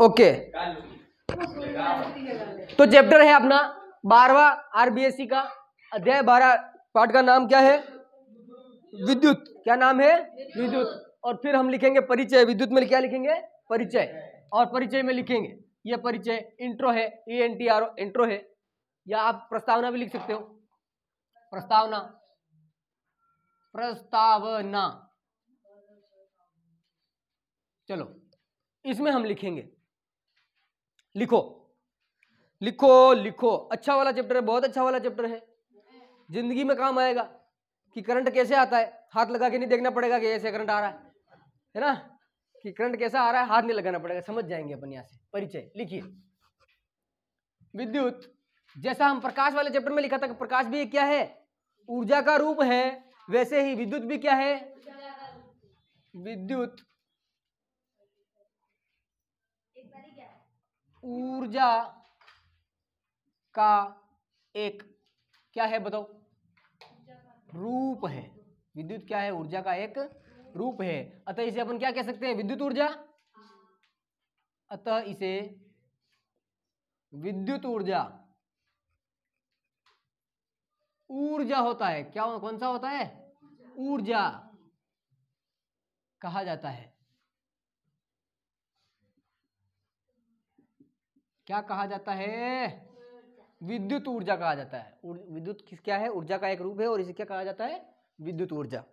Okay तो chapter है अपना बारवा आरबीएससी का अध्याय बारह पाठ का नाम क्या है विद्युत क्या नाम है विद्युत और फिर हम लिखेंगे परिचय विद्युत में क्या लिखेंगे परिचय और परिचय में लिखेंगे ये परिचय इंट्रो है E N T R intro है या आप प्रस्तावना भी लिख सकते हो प्रस्तावना प्रस्तावना चलो इसमें हम लिखेंगे लिखो लिखो लिखो अच्छा वाला चैप्टर है बहुत अच्छा वाला चैप्टर है जिंदगी में काम आएगा कि करंट कैसे आता है हाथ लगा के नहीं देखना पड़ेगा कि ऐसे करंट आ रहा है है ना कि करंट कैसा आ रहा है हाथ नहीं लगाना पड़ेगा समझ जाएंगे अपन यहाँ से परिचय लिखिए विद्युत जैसा हम प्रकाश वाले चैप्टर में लिखा था प्रकाश भी क्या है ऊर्जा का रूप है वैसे ही विद्युत भी क्या है विद्युत ऊर्जा का एक क्या है बताओ रूप है विद्युत क्या है ऊर्जा का एक रूप है अतः इसे अपन क्या कह सकते हैं विद्युत ऊर्जा अतः इसे विद्युत ऊर्जा ऊर्जा होता है क्या कौन सा होता है ऊर्जा कहा जाता है क्या कहा जाता है विद्युत ऊर्जा कहा जाता है विद्युत किस क्या है ऊर्जा का एक रूप है और इसे क्या कहा जाता है विद्युत ऊर्जा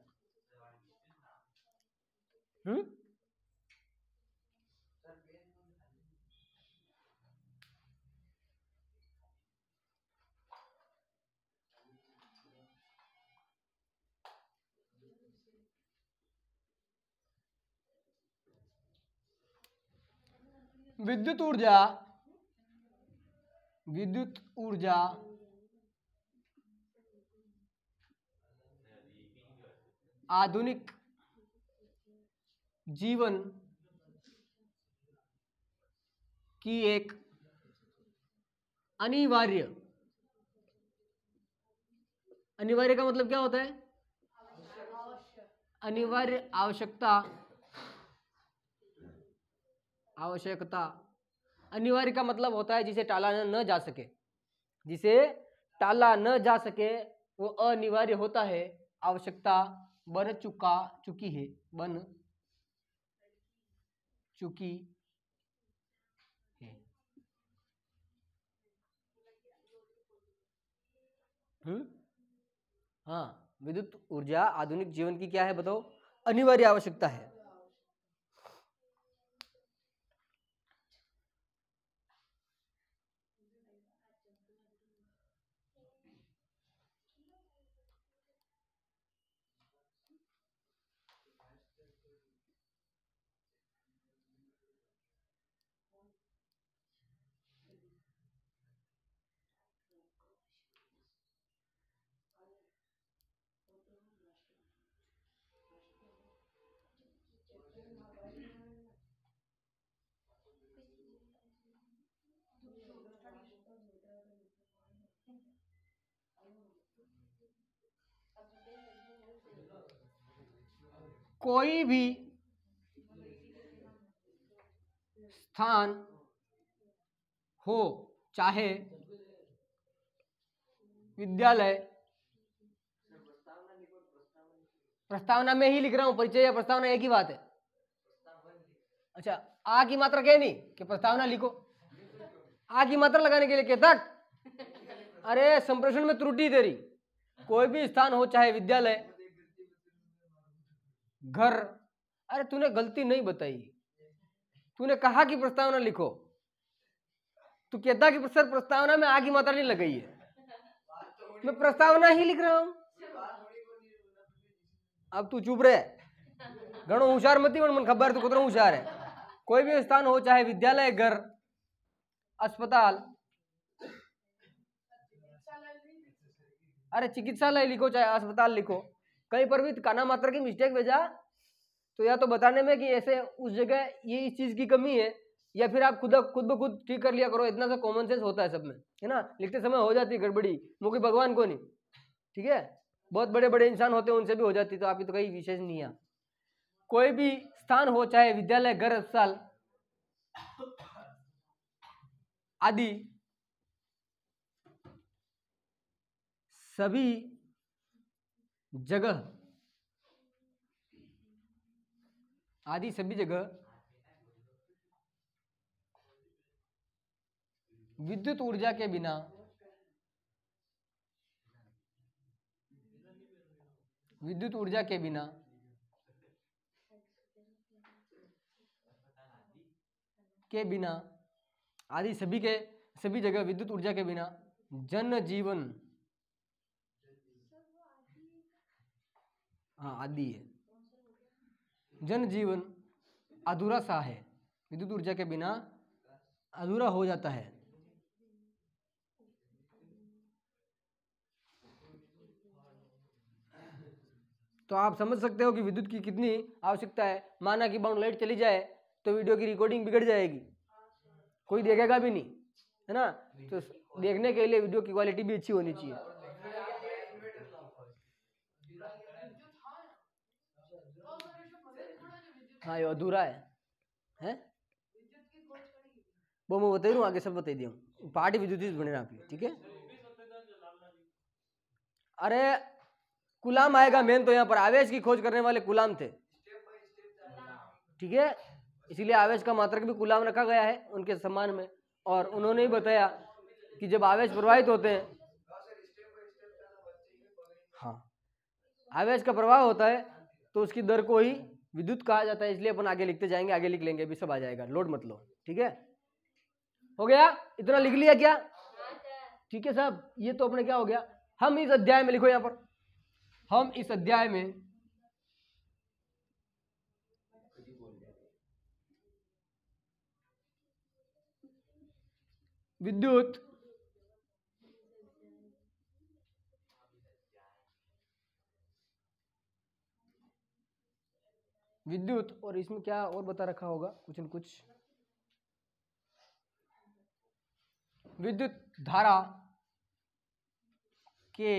हम्म विद्युत ऊर्जा विद्युत ऊर्जा आधुनिक जीवन की एक अनिवार्य अनिवार्य का मतलब क्या होता है अनिवार्य आवश्यकता आवश्यकता अनिवार्य का मतलब होता है जिसे टाला न जा सके जिसे टाला न जा सके वो अनिवार्य होता है आवश्यकता बन चुका चुकी है बन चुकी हाँ विद्युत ऊर्जा आधुनिक जीवन की क्या है बताओ अनिवार्य आवश्यकता है कोई भी स्थान हो चाहे विद्यालय प्रस्तावना में ही लिख रहा हूं परिचय या प्रस्तावना एक ही बात है अच्छा आ की मात्रा कह नहीं कि प्रस्तावना लिखो आ की मात्रा लगाने के लिए कहता अरे संप्रेषण में त्रुटि तेरी कोई भी स्थान हो चाहे विद्यालय घर अरे तूने गलती नहीं बताई तूने कहा कि प्रस्तावना लिखो तू कहता कि सर प्रस्तावना में आगे माता नहीं लगाई है मैं प्रस्तावना ही लिख रहा हूं अब तू चुप रहे ઘણો હોશિયાર નથી मन खबर ખબર તું कितना હોશિયાર है कोई भी स्थान हो चाहे विद्यालय घर अस्पताल अरे चिकित्सालय लिखो चाहे अस्पताल लिखो कहीं पर भी काना मात्रा की मिस्टेक भेजा तो या तो बताने में कि ऐसे उस जगह ये इस चीज़ की कमी है या फिर आप खुद खुद ब खुद ठीक कर लिया करो इतना सा कॉमन सेंस होता है सब में है ना लिखते समय हो जाती है गड़बड़ी मुख्य भगवान को नहीं ठीक है बहुत बड़े बड़े इंसान होते हैं उनसे भी हो जाती तो आपकी तो कहीं विशेष नहीं है कोई भी स्थान हो चाहे विद्यालय घर अस्पताल आदि सभी जगह आदि सभी जगह विद्युत ऊर्जा के बिना विद्युत ऊर्जा के बिना के बिना आदि सभी के सभी जगह विद्युत ऊर्जा के बिना जन जीवन हाँ आदि है जनजीवन अधूरा सा है विद्युत ऊर्जा के बिना अधूरा हो जाता है तो आप समझ सकते हो कि विद्युत की कितनी आवश्यकता है माना कि बाउंड लाइट चली जाए तो वीडियो की रिकॉर्डिंग बिगड़ जाएगी कोई देखेगा भी नहीं है ना तो देखने के लिए वीडियो की क्वालिटी भी अच्छी होनी चाहिए हाँ ये अधूरा है हैं બહુ હું બતાવી દઉં આગે સબ બતાવી દઉં પાર્ટી વિદ્યુત बने रहा ठीक है अरे गुलाम आएगा मेन तो यहाँ पर आवेश की खोज करने वाले गुलाम थे ठीक है इसीलिए आवेश का मात्रक भी गुलाम रखा गया है उनके सम्मान में और उन्होंने ही बताया कि जब आवेश प्रवाहित होते हैं हाँ आवेश का प्रवाह होता है तो उसकी दर को ही विद्युत कहा जाता है इसलिए अपन आगे लिखते जाएंगे आगे लिख लेंगे अभी सब आ जाएगा लोड मत लो ठीक है हो गया इतना लिख लिया क्या ठीक है साहब ये तो अपने क्या हो गया हम इस अध्याय में लिखो यहां पर हम इस अध्याय में विद्युत विद्युत और इसमें क्या और बता रखा होगा कुछ न कुछ विद्युत धारा के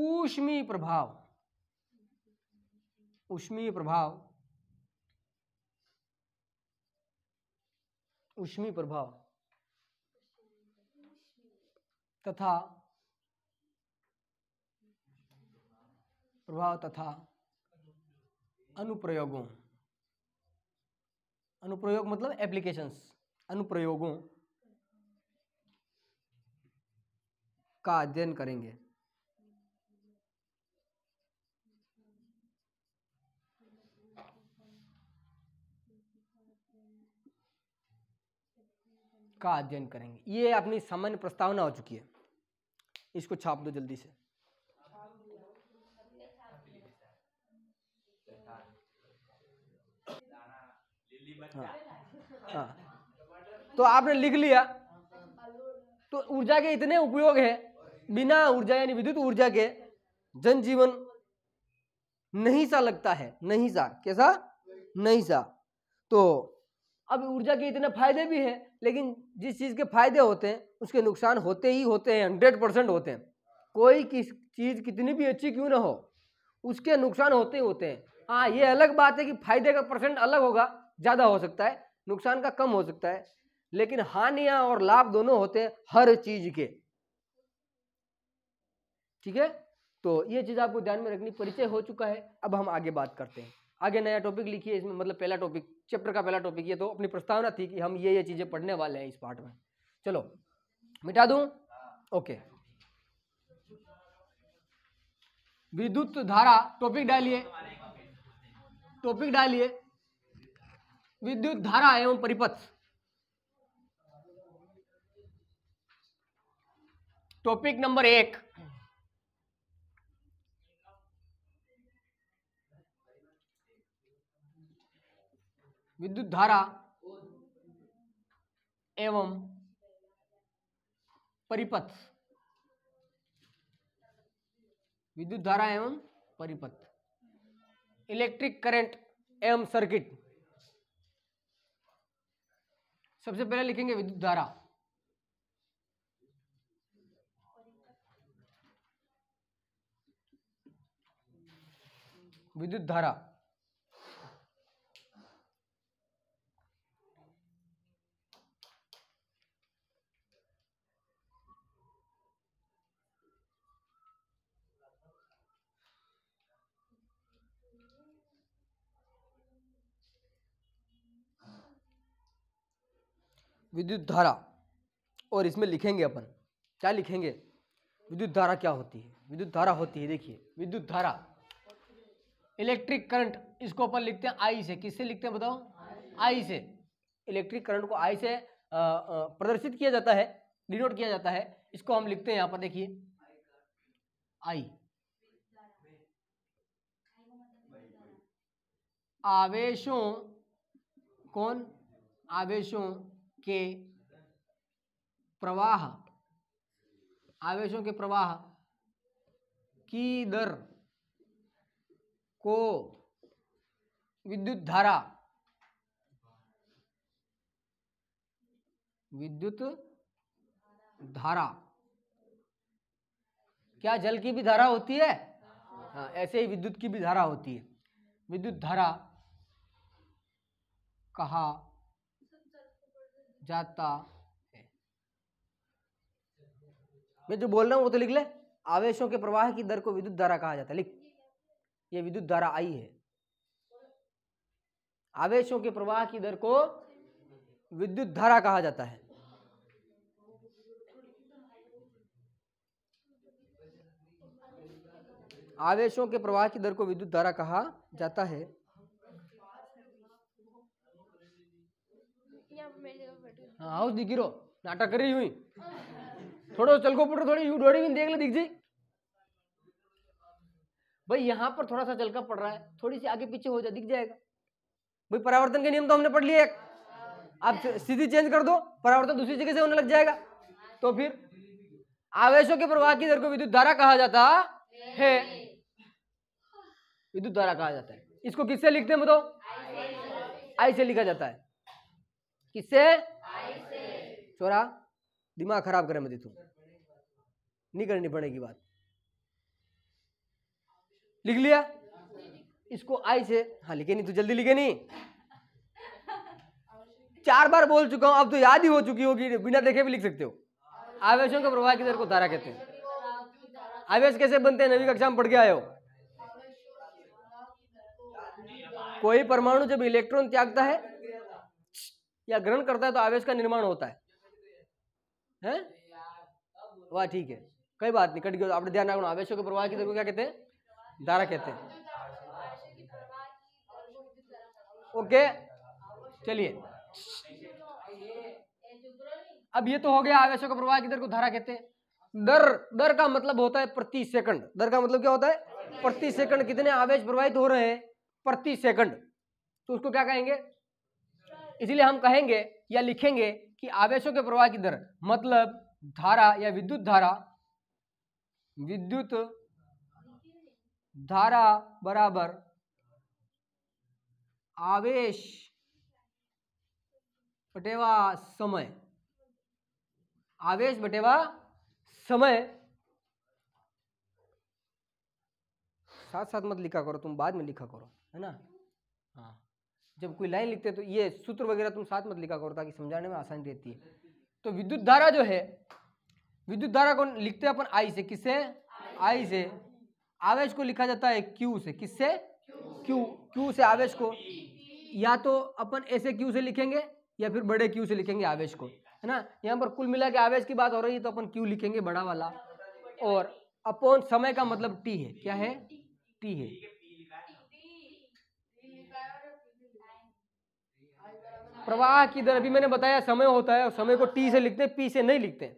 ऊष्मी प्रभाव ऊष्मी प्रभाव ऊष्मी प्रभाव तथा प्रभाव तथा अनुप्रयोगों अनुप्रयोग मतलब एप्लीकेशंस अनुप्रयोगों का अध्ययन करेंगे का अध्ययन करेंगे ये अपनी सामान्य प्रस्तावना हो चुकी है इसको छाप दो जल्दी से हाँ। हाँ। तो आपने लिख लिया तो ऊर्जा के इतने उपयोग है बिना ऊर्जा यानी विद्युत ऊर्जा के जनजीवन नहीं सा लगता है नहीं सा कैसा नहीं सा तो अब ऊर्जा के इतने फायदे भी हैं लेकिन जिस चीज़ के फायदे होते हैं उसके नुकसान होते ही होते हैं हंड्रेड परसेंट होते हैं कोई किस चीज़ कितनी भी अच्छी क्यों ना हो उसके नुकसान होते ही होते हैं हाँ ये अलग बात है कि फायदे का परसेंट अलग होगा ज़्यादा हो सकता है नुकसान का कम हो सकता है लेकिन हानिया और लाभ दोनों होते हैं हर चीज के ठीक है तो ये चीज़ आपको ध्यान में रखनी परिचय हो चुका है अब हम आगे बात करते हैं आगे नया टॉपिक लिखिए इसमें मतलब पहला टॉपिक चैप्टर का पहला टॉपिक ये तो अपनी प्रस्तावना थी कि हम ये ये चीज़ें पढ़ने वाले हैं इस पार्ट में चलो मिटा दूँ ओके विद्युत धारा टॉपिक डालिए टॉपिक डालिए विद्युत धारा एवं परिपथ टॉपिक नंबर एक विद्युत धारा एवं परिपथ विद्युत धारा एवं परिपथ इलेक्ट्रिक करंट एवं सर्किट सबसे पहले लिखेंगे विद्युत धारा विद्युत धारा विद्युत धारा और इसमें लिखेंगे अपन क्या लिखेंगे विद्युत धारा क्या होती है विद्युत धारा होती है देखिए विद्युत धारा इलेक्ट्रिक करंट इसको अपन लिखते हैं आई से किससे लिखते हैं बताओ आई से इलेक्ट्रिक करंट को आई से प्रदर्शित किया जाता है डिनोट किया जाता है इसको हम लिखते हैं यहाँ पर देखिए आई आवेशों कौन आवेशों के प्रवाह आवेशों के प्रवाह की दर को विद्युत धारा विद्युत धारा क्या जल की भी धारा होती है हाँ ऐसे ही विद्युत की भी धारा होती है विद्युत धारा कहा जाता है मैं जो बोल रहा हूँ वो तो लिख ले आवेशों के प्रवाह की दर को विद्युत धारा कहा जाता है लिख ये विद्युत धारा आई है आवेशों के प्रवाह की दर को विद्युत धारा कहा जाता है आवेशों के प्रवाह की दर को विद्युत धारा कहा जाता है आओ हाँ, दिखी रो नाटक कर रही हुई थोड़ा चलको पटो थोड़ी यू डोड़ी देख ले दिख जी भाई यहाँ पर थोड़ा सा चलका पड़ रहा है थोड़ी सी आगे पीछे हो जाए दिख जाएगा भाई परावर्तन के नियम तो हमने पढ़ लिए आप स्थिति चेंज कर दो परावर्तन दूसरी जगह से होने लग जाएगा तो फिर आवेशों के प्रवाह की दर को विद्युत धारा कहा जाता है विद्युत धारा कहा जाता है इसको किससे लिखते हैं बताओ आई से लिखा जाता है किससे छोरा दिमाग खराब करे मे तू नहीं करनी पड़ेगी बात लिख लिया इसको आई से हाँ लिखे नहीं तू जल्दी लिखे नहीं चार बार बोल चुका हूं अब तो याद ही हो चुकी होगी बिना देखे भी लिख सकते हो आवेशों का प्रवाह किधर को धारा कहते हैं आवेश कैसे बनते हैं नवी कक्षा में पढ़ के आए हो कोई परमाणु जब इलेक्ट्रॉन त्यागता है या ग्रहण करता है तो आवेश का निर्माण होता है हैं वाह ठीक है कई बात नहीं कट गया आपने ध्यान रखना आवेशों के प्रवाह की तरफ क्या कहते हैं धारा कहते हैं ओके चलिए अब ये तो हो गया आवेशों का प्रवाह की दर को धारा कहते हैं दर दर का मतलब होता है प्रति सेकंड दर का मतलब क्या होता है प्रति सेकंड कितने आवेश प्रवाहित हो रहे हैं प्रति सेकंड तो उसको क्या कहेंगे इसलिए हम कहेंगे या लिखेंगे कि आवेशों के प्रवाह की दर मतलब धारा या विद्युत धारा विद्युत धारा बराबर आवेश बटेवा समय आवेश बटेवा समय साथ साथ मत लिखा करो तुम बाद में लिखा करो है ना जब कोई लाइन लिखते तो ये सूत्र वगैरह तुम साथ मत लिखा करो ताकि समझाने में आसानी रहती है तो विद्युत धारा जो है विद्युत धारा को लिखते हैं अपन आई से किससे आई से आवेश को लिखा जाता है क्यू से किससे क्यू क्यू से आवेश को या तो अपन ऐसे क्यू से लिखेंगे या फिर बड़े क्यू से लिखेंगे आवेश को है ना यहाँ पर कुल मिला के आवेश की बात हो रही है तो अपन क्यू लिखेंगे बड़ा वाला और अपन समय का मतलब टी है क्या है टी है प्रवाह की दर अभी मैंने बताया समय होता है और समय को टी से लिखते हैं पी से नहीं लिखते हैं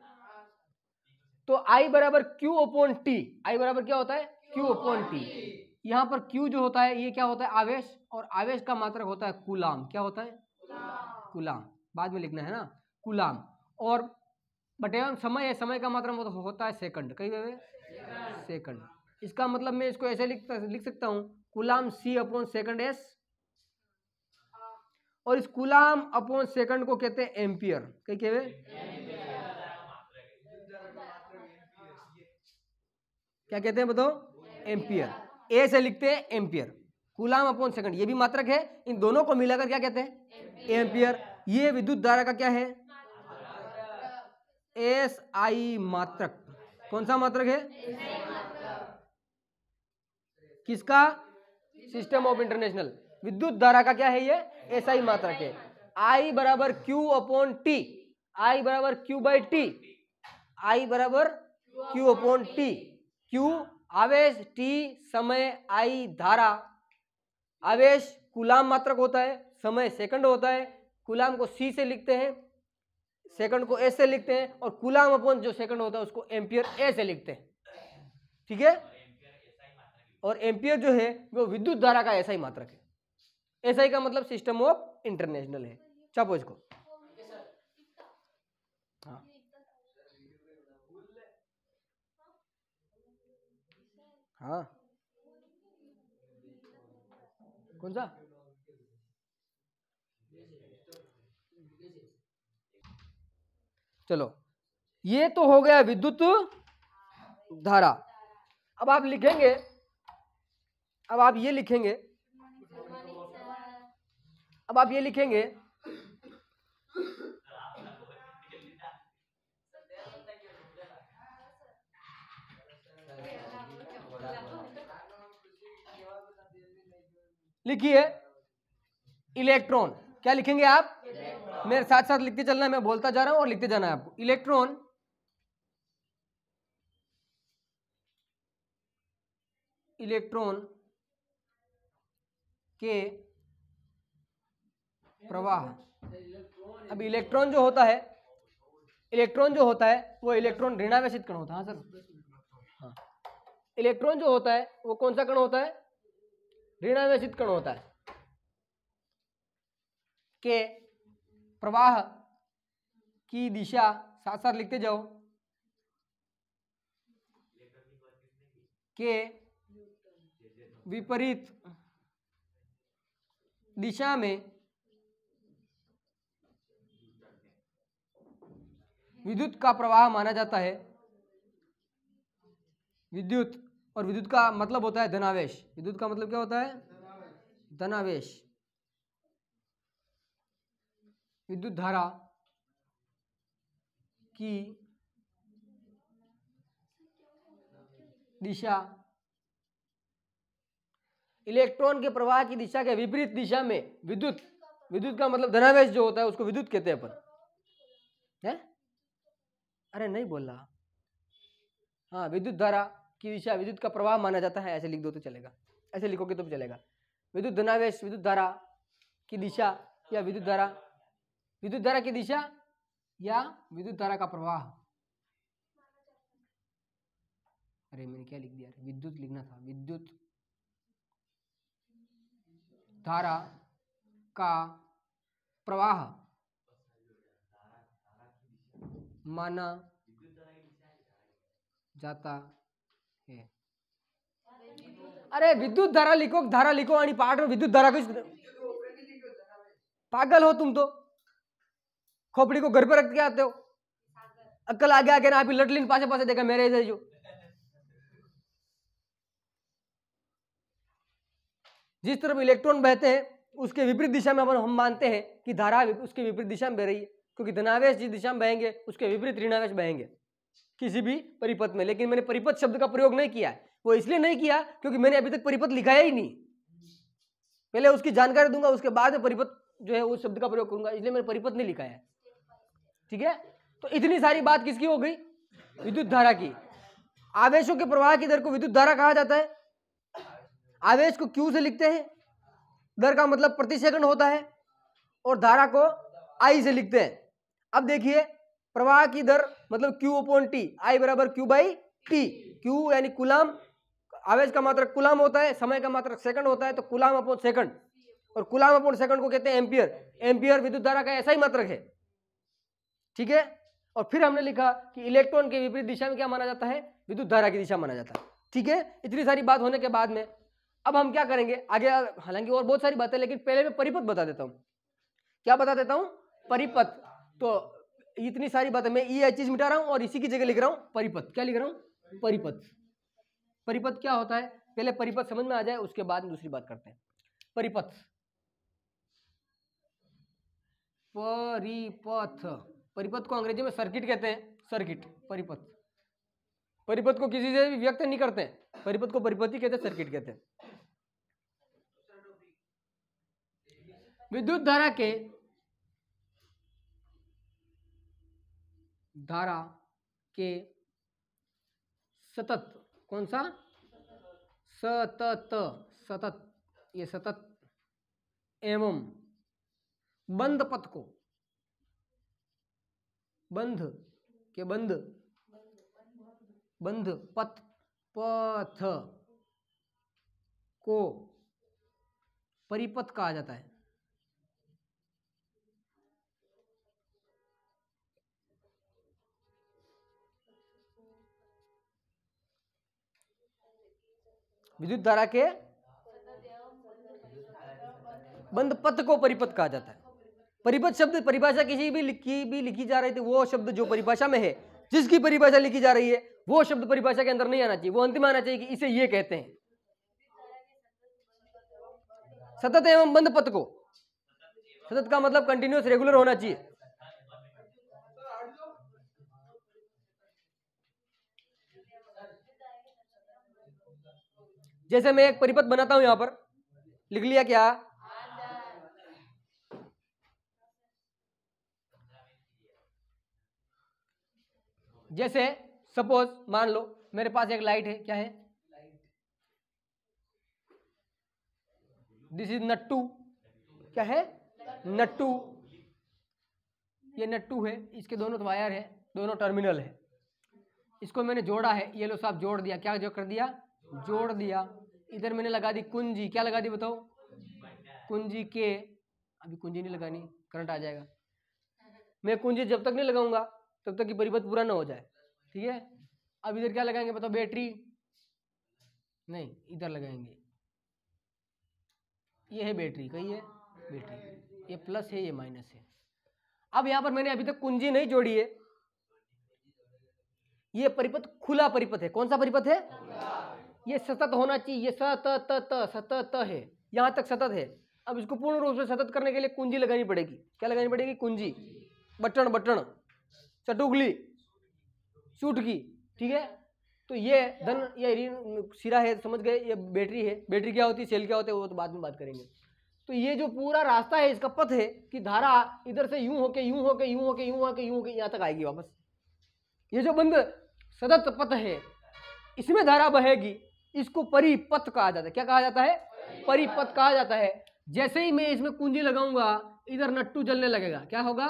तो आई बराबर क्यू ओपोन टी आई बराबर क्या होता है क्यू ओपोन टी यहाँ पर क्यू जो होता है ये क्या होता है आवेश और आवेश का मात्रक होता है कुलाम क्या होता है कुलाम बाद में लिखना है ना कुलाम और बटेम समय है समय का मात्रक मतलब होता है सेकंड कई बार सेकंड इसका मतलब मैं इसको ऐसे लिख लिख सकता हूँ coulomb C upon second S और इस कुलाम अपॉन सेकंड को कहते हैं एम्पियर कई कहे क्या कहते हैं बताओ एम्पियर ए से लिखते हैं एम्पियर कुलाम अपॉन सेकंड ये भी मात्रक है इन दोनों को मिलाकर क्या कहते हैं एम्पियर ये विद्युत धारा का क्या है एस आई मात्रक कौन सा मात्रक है किसका सिस्टम ऑफ इंटरनेशनल विद्युत धारा का क्या है ये ऐसा ही मात्रक है आई बराबर क्यू अपॉन टी आई बराबर क्यू बाई टी आई बराबर क्यू अपॉन टी क्यू आवेश टी समय आई धारा आवेश कुलाम मात्रक होता है समय सेकंड होता है कुलाम को सी से लिखते हैं सेकंड को ए से लिखते हैं और कुलाम अपॉन जो सेकंड होता है उसको एम्पियर ए से लिखते हैं ठीक है और एम्पियर जो है वो विद्युत धारा का ऐसा ही मात्रक है एस का मतलब सिस्टम ऑफ इंटरनेशनल है छापो इसको हाँ।, हाँ कौन सा चलो ये तो हो गया विद्युत धारा अब आप लिखेंगे अब आप ये लिखेंगे अब आप ये लिखेंगे लिखिए इलेक्ट्रॉन क्या लिखेंगे आप मेरे साथ साथ लिखते चलना है मैं बोलता जा रहा हूं और लिखते जाना है आपको इलेक्ट्रॉन इलेक्ट्रॉन के प्रवाह अब इलेक्ट्रॉन जो होता है इलेक्ट्रॉन जो होता है वो इलेक्ट्रॉन ऋणावेशित कण होता है हाँ सर हाँ इलेक्ट्रॉन जो होता है वो कौन सा कण होता है ऋणावेशित कण होता है के प्रवाह की दिशा साथ साथ लिखते जाओ के विपरीत दिशा में विद्युत का प्रवाह माना जाता है विद्युत और विद्युत का मतलब होता है धनावेश विद्युत का मतलब क्या होता है धनावेश विद्युत धारा की दिशा इलेक्ट्रॉन के प्रवाह की दिशा के विपरीत दिशा में विद्युत विद्युत का मतलब धनावेश जो होता है उसको विद्युत कहते हैं अपन अरे नहीं बोल रहा हाँ विद्युत धारा की दिशा विद्युत का प्रवाह माना जाता है ऐसे लिख दो तो चलेगा ऐसे लिखोगे तो भी चलेगा विद्युत धनावेश विद्युत धारा की दिशा या विद्युत धारा विद्युत धारा की दिशा या विद्युत धारा का प्रवाह अरे मैंने क्या लिख दिया विद्युत लिखना था विद्युत धारा का प्रवाह माना जाता है अरे विद्युत धारा लिखो धारा लिखो आणि पाठ विद्युत धारा कुछ पागल हो तुम तो खोपड़ी को घर पर रख के आते हो अक्कल आगे आगे ना आप लटलिन पासे पासे देखा मेरे इधर जो जिस तरफ इलेक्ट्रॉन बहते हैं उसके विपरीत दिशा में हम मानते हैं कि धारा उसके विपरीत दिशा में बह रही है क्योंकि धनावेश जिस दिशा में बहेंगे उसके विपरीत ऋणावेश बहेंगे किसी भी परिपथ में लेकिन मैंने परिपथ शब्द का प्रयोग नहीं किया वो इसलिए नहीं किया क्योंकि मैंने अभी तक परिपथ लिखाया ही नहीं पहले उसकी जानकारी दूंगा उसके बाद में परिपथ जो है उस शब्द का प्रयोग करूंगा इसलिए मैंने परिपथ नहीं लिखा है ठीक है तो इतनी सारी बात किसकी हो गई विद्युत धारा की आवेशों के प्रवाह की दर को विद्युत धारा कहा जाता है आवेश को क्यू से लिखते हैं दर का मतलब प्रति सेकंड होता है और धारा को आई से लिखते हैं अब देखिए प्रवाह की दर मतलब Q ओपोन टी आई बराबर क्यू बाई टी क्यू यानी कुलाम आवेश का मात्रक कुलाम होता है समय का मात्रक सेकंड होता है तो कुलाम अपॉन सेकंड और कुलाम अपॉन सेकंड को कहते हैं एम्पियर एम्पियर विद्युत धारा का ऐसा ही मात्रक है ठीक है और फिर हमने लिखा कि इलेक्ट्रॉन के विपरीत दिशा में क्या माना जाता है विद्युत धारा की दिशा माना जाता है ठीक है इतनी सारी बात होने के बाद में अब हम क्या करेंगे आगे हालांकि और बहुत सारी बातें लेकिन पहले मैं परिपथ बता देता हूँ क्या बता देता हूँ परिपथ तो इतनी सारी बात मैं ये चीज मिटा रहा हूं और इसी की जगह लिख रहा हूं परिपथ क्या लिख रहा हूं परिपथ परिपथ क्या होता है पहले परिपथ समझ में आ जाए उसके बाद दूसरी बात करते हैं परिपथ परिपथ परिपथ को अंग्रेजी में सर्किट कहते हैं सर्किट परिपथ परिपथ को किसी से भी व्यक्त नहीं करते परिपथ को परिपथ ही कहते हैं सर्किट कहते हैं विद्युत धारा के धारा के सतत कौन सा सतत सतत ये सतत एवं बंद पथ को बंध के बंद बंध पथ पथ को परिपथ कहा जाता है विद्युत धारा के बंद पथ को परिपथ कहा जाता है परिपथ शब्द परिभाषा किसी भी लिखी भी लिखी जा रही थी वो शब्द जो परिभाषा में है जिसकी परिभाषा लिखी जा रही है वो शब्द परिभाषा के अंदर नहीं आना चाहिए वो अंतिम आना चाहिए कि इसे ये कहते हैं सतत एवं बंद पथ को सतत का मतलब कंटिन्यूस रेगुलर होना चाहिए जैसे मैं एक परिपथ बनाता हूं यहां पर लिख लिया क्या जैसे सपोज मान लो मेरे पास एक लाइट है क्या है दिस इज नट्टू क्या है नट्टू ये नट्टू है इसके दोनों वायर है दोनों टर्मिनल है इसको मैंने जोड़ा है ये लो साहब जोड़ दिया क्या जो कर दिया जोड़ दिया इधर मैंने लगा दी कुंजी क्या लगा दी बताओ कुंजी के अभी कुंजी नहीं लगानी करंट आ जाएगा मैं कुंजी जब तक नहीं लगाऊंगा तब तक परिपथ पूरा ना हो जाए ठीक है अब इधर क्या लगाएंगे बताओ बैटरी नहीं इधर लगाएंगे ये है बैटरी कही है बैटरी ये प्लस है ये माइनस है अब यहां पर मैंने अभी तक कुंजी नहीं जोड़ी है ये परिपथ खुला परिपथ है कौन सा परिपथ है ये सतत होना चाहिए ये सत त सतत है यहाँ तक सतत है अब इसको पूर्ण रूप से सतत करने के लिए कुंजी लगानी पड़ेगी क्या लगानी पड़ेगी कुंजी बटन बटन चटुगली चुटकी ठीक है तो ये धन ये ऋण सिरा है समझ गए ये बैटरी है बैटरी क्या होती है सेल क्या होते हैं वो तो बाद में बात करेंगे तो ये जो पूरा रास्ता है इसका पथ है कि धारा इधर से यूं होके यूं होके यूं होके यूं होके यूं होके यहाँ तक आएगी वापस ये जो बंद सतत पथ है इसमें धारा बहेगी इसको परिपथ कहा जाता है क्या कहा जाता है परिपथ कहा जाता है जैसे ही मैं इसमें कुंजी लगाऊंगा इधर नट्टू जलने लगेगा क्या होगा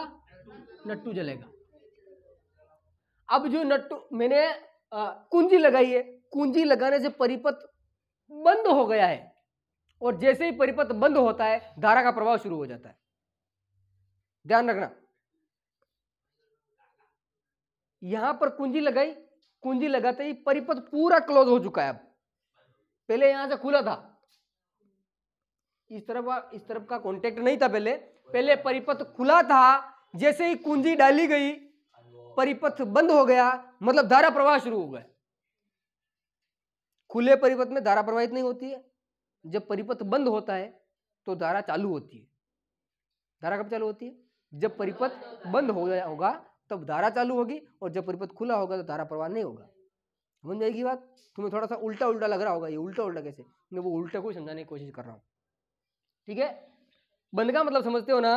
नट्टू जलेगा अब जो नट्टू मैंने कुंजी लगाई है कुंजी लगाने से परिपथ बंद हो गया है और जैसे ही परिपथ बंद होता है धारा का प्रभाव शुरू हो जाता है ध्यान रखना यहां पर कुंजी लगाई कुंजी लगाते ही परिपथ पूरा क्लोज हो चुका है अब पहले यहां से खुला था इस तरफ इस तरफ का कॉन्टेक्ट नहीं था पहले पहले परिपथ खुला था जैसे ही कुंजी डाली गई परिपथ बंद हो गया मतलब धारा प्रवाह शुरू हो गया खुले परिपथ में धारा प्रवाहित नहीं होती है जब परिपथ बंद होता है तो धारा चालू होती है धारा कब चालू होती है जब परिपथ बंद हो गया होगा तब धारा चालू होगी और जब परिपथ खुला होगा तो धारा प्रवाह नहीं होगा समझ में आएगी बात तुम्हें थोड़ा सा उल्टा उल्टा लग रहा होगा ये उल्टा उल्टा कैसे मैं वो उल्टा को समझाने की कोशिश कर रहा हूँ ठीक है बंद का मतलब समझते हो ना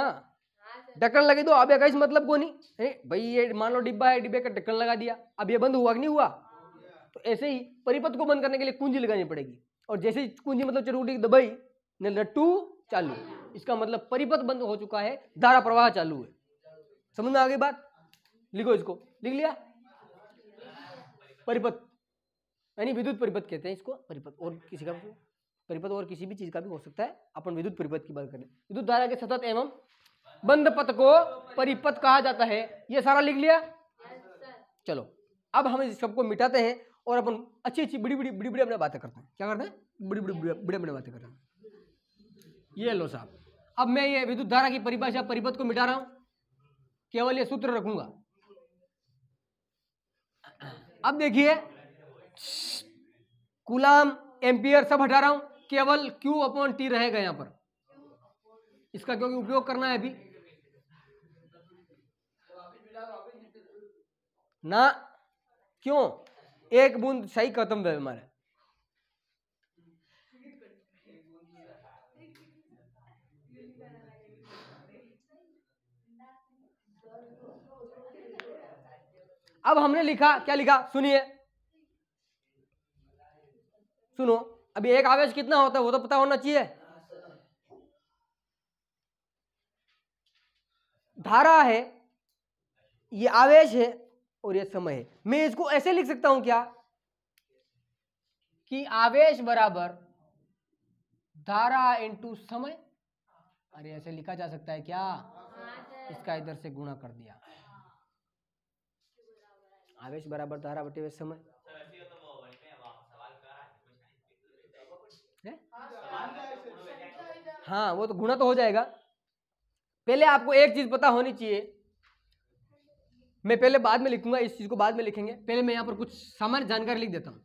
ढक्कन लगे तो अब इस मतलब को नहीं भाई ये मान लो डिब्बा है डिब्बे का ढक्कन लगा दिया अब ये बंद हुआ कि नहीं हुआ तो ऐसे ही परिपथ को बंद करने के लिए कुंजी लगानी पड़ेगी और जैसे ही कुंजी मतलब चरूटी दबाई ने लट्टू चालू इसका मतलब परिपथ बंद हो चुका है धारा प्रवाह चालू है समझ में आ गई बात लिखो इसको लिख लिया परिपथ यानी विद्युत परिपथ कहते हैं इसको परिपथ और किसी का परिपथ और किसी भी चीज का भी हो सकता है अपन विद्युत परिपथ की बात करें विद्युत धारा के सतत एवं बंद पथ को परिपथ कहा जाता है ये सारा लिख लिया चलो अब हम इस सबको मिटाते हैं और अपन अच्छी अच्छी बड़ी बड़ी बड़ी बड़ी अपने बातें करते हैं क्या करते हैं बड़ी बड़ी बड़े बड़े बातें करते हैं ये लो साहब अब मैं ये विद्युत धारा की परिभाषा परिपथ को मिटा रहा हूं केवल ये सूत्र रखूंगा अब देखिए कुलाम एम्पियर सब हटा रहा हूं केवल क्यू अपॉन टी रहेगा यहां पर इसका क्योंकि उपयोग करना है अभी ना क्यों एक बूंद सही खत्म है हमारे अब हमने लिखा क्या लिखा सुनिए सुनो अभी एक आवेश कितना होता है वो तो पता होना चाहिए धारा है ये आवेश है और ये समय है मैं इसको ऐसे लिख सकता हूं क्या कि आवेश बराबर धारा इंटू समय अरे ऐसे लिखा जा सकता है क्या इसका इधर से गुणा कर दिया आवेश बराबर धारा बटे हुए समय हाँ वो तो गुणा तो हो जाएगा पहले आपको एक चीज़ पता होनी चाहिए मैं पहले बाद में लिखूंगा इस चीज़ को बाद में लिखेंगे पहले मैं यहाँ पर कुछ सामान्य जानकारी लिख देता हूँ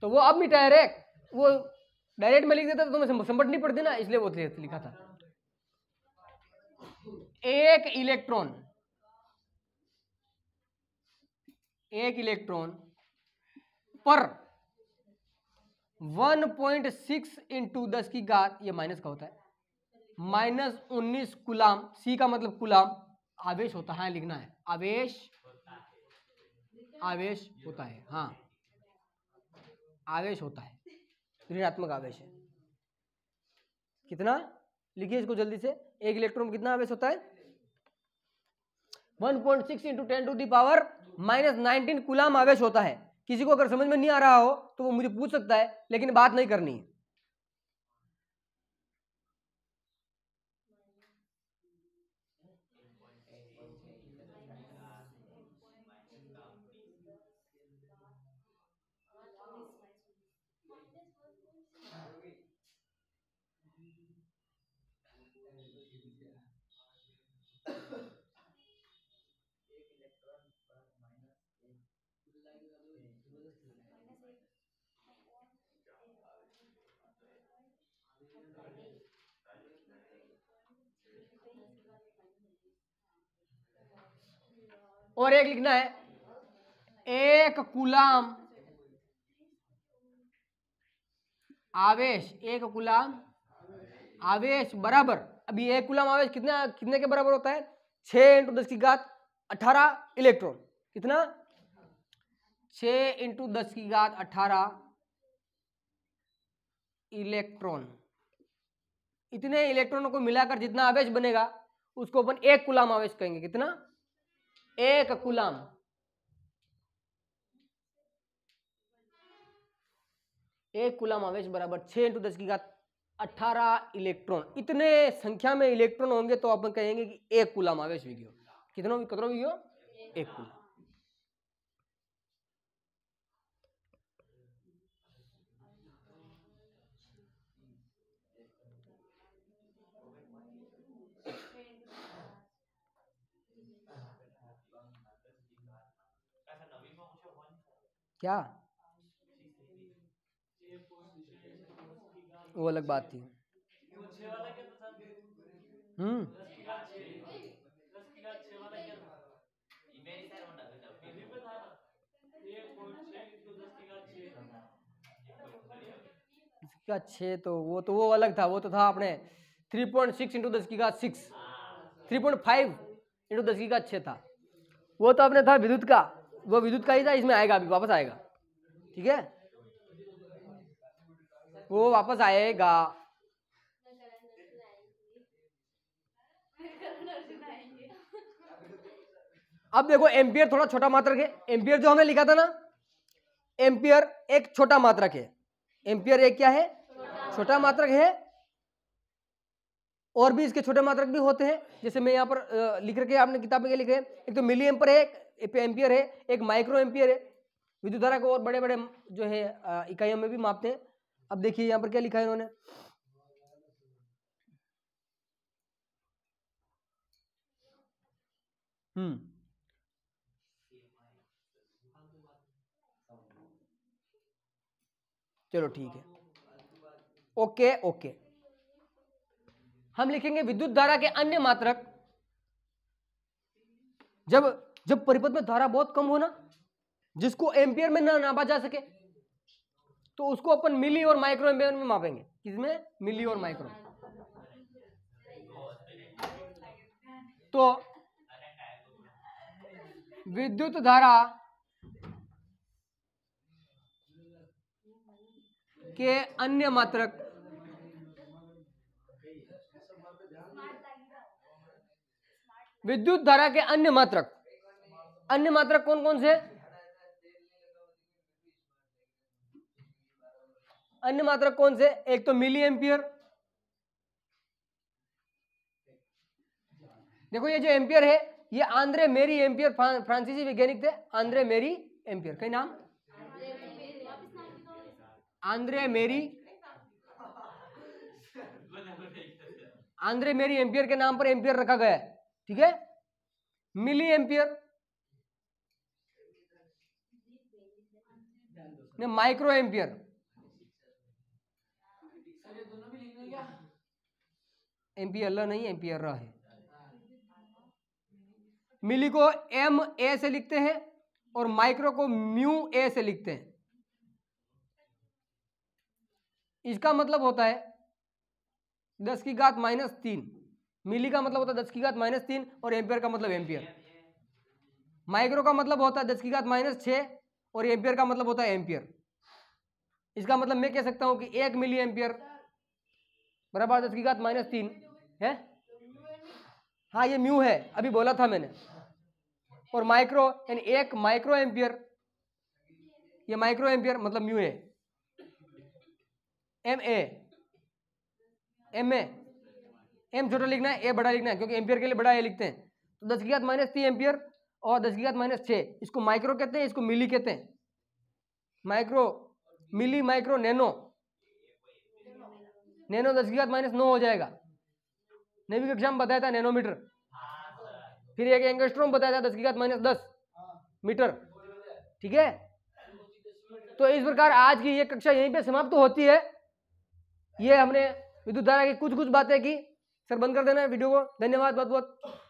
तो वो अब मिटा है वो डायरेक्ट में लिख देता तो मैं संपट नहीं पड़ती ना इसलिए वो लिखा था एक इलेक्ट्रॉन एक इलेक्ट्रॉन पर वन पॉइंट सिक्स इंटू दस की घात ये माइनस का होता है माइनस उन्नीस कुलाम सी का मतलब कुलाम आवेश होता है लिखना है आवेश आवेश होता है हाँ आवेश होता है ऋणात्मक आवेश है कितना लिखिए इसको जल्दी से एक इलेक्ट्रॉन कितना आवेश होता है 1.6 point six into ten to the power minus nineteen coulomb आवेश होता है किसी को अगर समझ में नहीं आ रहा हो तो वो मुझे पूछ सकता है लेकिन बात नहीं करनी है और एक लिखना है एक गुलाम आवेश एक गुलाम आवेश बराबर अभी एक गुलाम आवेश कितना कितने के बराबर होता है छ इंटू दस की घात अठारह इलेक्ट्रॉन कितना छ इंटू दस की घात अठारह इलेक्ट्रॉन इतने इलेक्ट्रॉनों को मिलाकर जितना आवेश बनेगा उसको अपन एक कुलाम आवेश कहेंगे कितना एक कुलाम एक कुलाम आवेश बराबर छः इंटू दस की घात अठारह इलेक्ट्रॉन इतने संख्या में इलेक्ट्रॉन होंगे तो अपन कहेंगे कि एक कुलाम आवेश विज्ञो कितनों कितनों विज्ञो एक कुलाम क्या वो अलग बात थी हम्म छः तो वो तो वो अलग था वो तो था अपने थ्री पॉइंट सिक्स इंटू दस की का six three point five into दस की का छः था वो तो अपने था विद्युत का वो विद्युत का ही था इसमें आएगा अभी वापस आएगा ठीक है वो वापस आएगा अब देखो एम्पियर थोड़ा छोटा मात्रक है एम्पियर जो हमने लिखा था ना एम्पियर एक छोटा मात्रक है एम्पियर एक क्या है छोटा मात्रक है और भी इसके छोटे मात्रक भी होते हैं जैसे मैं यहाँ पर लिख रखे आपने किताब में लिखे एक तो मिली एम्पर है एक एम्पियर है एक माइक्रो एम्पियर है विद्युत धारा को और बड़े बड़े जो है इकाइयों में भी मापते हैं अब देखिए यहाँ पर क्या लिखा है इन्होंने हम्म चलो ठीक है ओके ओके हम लिखेंगे विद्युत धारा के अन्य मात्रक जब जब परिपथ में धारा बहुत कम होना जिसको एम्पियर में ना नापा जा सके तो उसको अपन मिली और माइक्रो एम्पियर में मापेंगे किसमें मिली और माइक्रो तो विद्युत धारा के अन्य मात्रक विद्युत धारा के अन्य मात्रक अन्य मात्रक कौन कौन से अन्य मात्रक कौन से एक तो मिली एम्पियर देखो ये जो एम्पियर है ये आंद्रे मेरी एम्पियर फ्रांसीसी वैज्ञानिक थे आंद्रे मेरी एम्पियर कई नाम आंद्रे मेरी आंद्रे मेरी एम्पियर के नाम पर एम्पियर रखा गया है ठीक है milli ampere micro ampere ampere ल नहीं एम्पियर र है मिली को एम ए से लिखते हैं और माइक्रो को म्यू ए से लिखते हैं इसका मतलब होता है दस की घात माइनस तीन मिली का मतलब होता है दस की घात माइनस तीन और एम्पियर का मतलब एम्पियर माइक्रो का मतलब होता है दस की घात माइनस छः और एम्पियर का मतलब होता है एम्पियर इसका मतलब मैं कह सकता हूँ कि एक मिली एम्पियर बराबर दस की घात माइनस तीन है हाँ ये म्यू है अभी बोला था मैंने और माइक्रो यानी एक माइक्रो एम्पियर ये माइक्रो एम्पियर मतलब म्यू है M A M A M छोटा लिखना है ए बड़ा लिखना है क्योंकि एम्पियर के लिए बड़ा ए लिखते हैं तो दस की घात माइनस तीन एम्पियर और दस की घात माइनस छः इसको माइक्रो कहते हैं इसको मिली कहते हैं micro milli micro nano nano दस की घात माइनस नौ हो जाएगा नवी कक्षा में बताया था नैनोमीटर फिर एक एंगस्ट्रोम बताया था दस की घात माइनस दस मीटर ठीक है तो इस प्रकार आज की ये कक्षा यहीं पे समाप्त तो होती है ये हमने विद्युत धारा की कुछ कुछ बातें की सर बंद कर देना है वीडियो को धन्यवाद बहुत बहुत